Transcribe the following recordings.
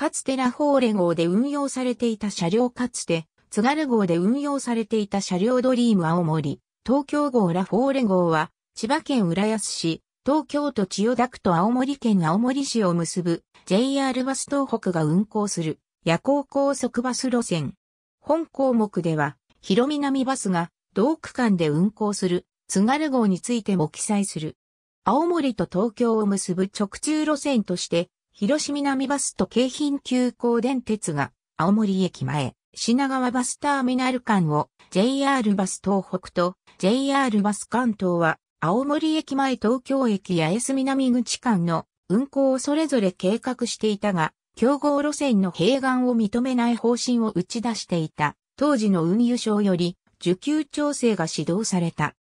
かつてラフォーレ号で運用されていた車両かつて、津軽号で運用されていた車両ドリーム青森、東京号ラフォーレ号は、千葉県浦安市、東京都千代田区と青森県青森市を結ぶ JR バス東北が運行する夜行高速バス路線。本項目では、広南バスが同区間で運行する津軽号についても記載する。青森と東京を結ぶ直中路線として広島南バスと京浜急行電鉄が青森駅前、品川バスターミナル間を JR バス東北と JR バス関東は青森駅前東京駅や S 南口間の運行をそれぞれ計画していたが、競合路線の併願を認めない方針を打ち出していた。当時の運輸省より受給調整が指導された。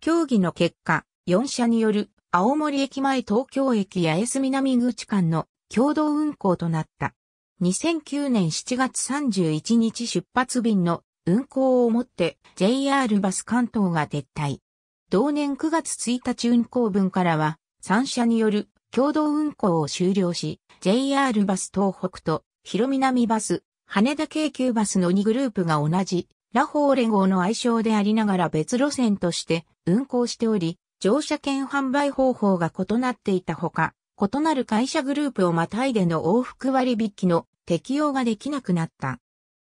協議の結果、4社による青森駅前東京駅八重洲南口間の共同運行となった。2009年7月31日出発便の運行をもって JR バス関東が撤退。同年9月1日運行分からは3社による共同運行を終了し、JR バス東北と広南バス、羽田京急バスの2グループが同じ、ラホーレ号の愛称でありながら別路線として運行しており、乗車券販売方法が異なっていたほか、異なる会社グループをまたいでの往復割引の適用ができなくなった。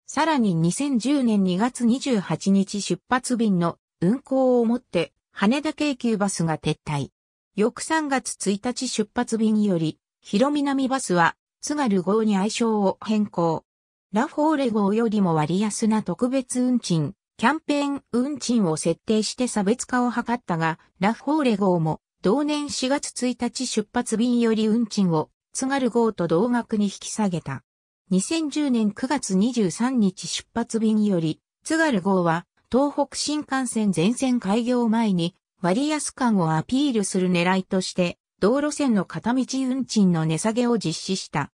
さらに2010年2月28日出発便の運行をもって羽田京急バスが撤退。翌3月1日出発便より、広南バスは津軽号に愛称を変更。ラフォーレ号よりも割安な特別運賃、キャンペーン運賃を設定して差別化を図ったが、ラフォーレ号も同年4月1日出発便より運賃を津軽号と同額に引き下げた。2010年9月23日出発便より津軽号は東北新幹線全線開業前に割安感をアピールする狙いとして道路線の片道運賃の値下げを実施した。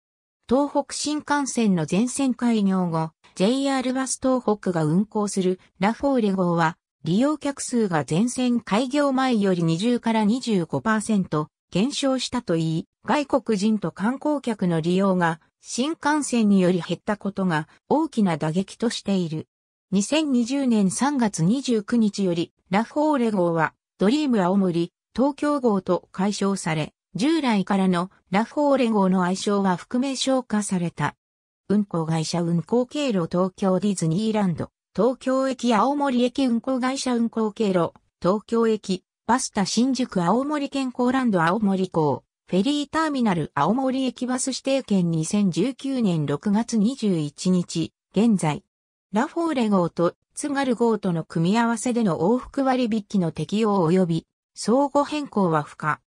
東北新幹線の全線開業後、JR バス東北が運行するラフォーレ号は利用客数が全線開業前より20から25%減少したといい、外国人と観光客の利用が新幹線により減ったことが大きな打撃としている。2020年3月29日よりラフォーレ号はドリーム青森、東京号と解消され、従来からのラフォーレ号の愛称は含め消化された。運行会社運行経路東京ディズニーランド。東京駅青森駅運行会社運行経路、東京駅、バスタ新宿青森健康ランド青森港、フェリーターミナル青森駅バス指定券2019年6月21日、現在、ラフォーレ号と津軽号との組み合わせでの往復割引の適用及び、相互変更は不可。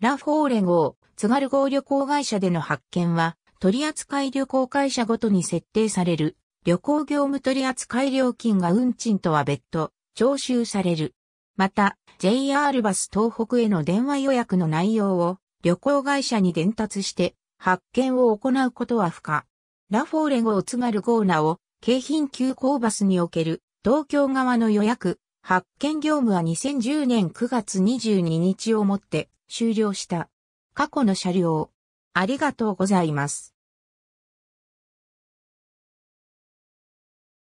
ラフォーレ号、津軽号旅行会社での発券は、取扱旅行会社ごとに設定される旅行業務取扱料金が運賃とは別途、徴収される。また、JR バス東北への電話予約の内容を旅行会社に伝達して発券を行うことは不可。ラフォーレ号津軽号ーを京浜急行バスにおける東京側の予約、発券業務は2010年9月22日をもって終了した。過去の車両。ありがとうございます。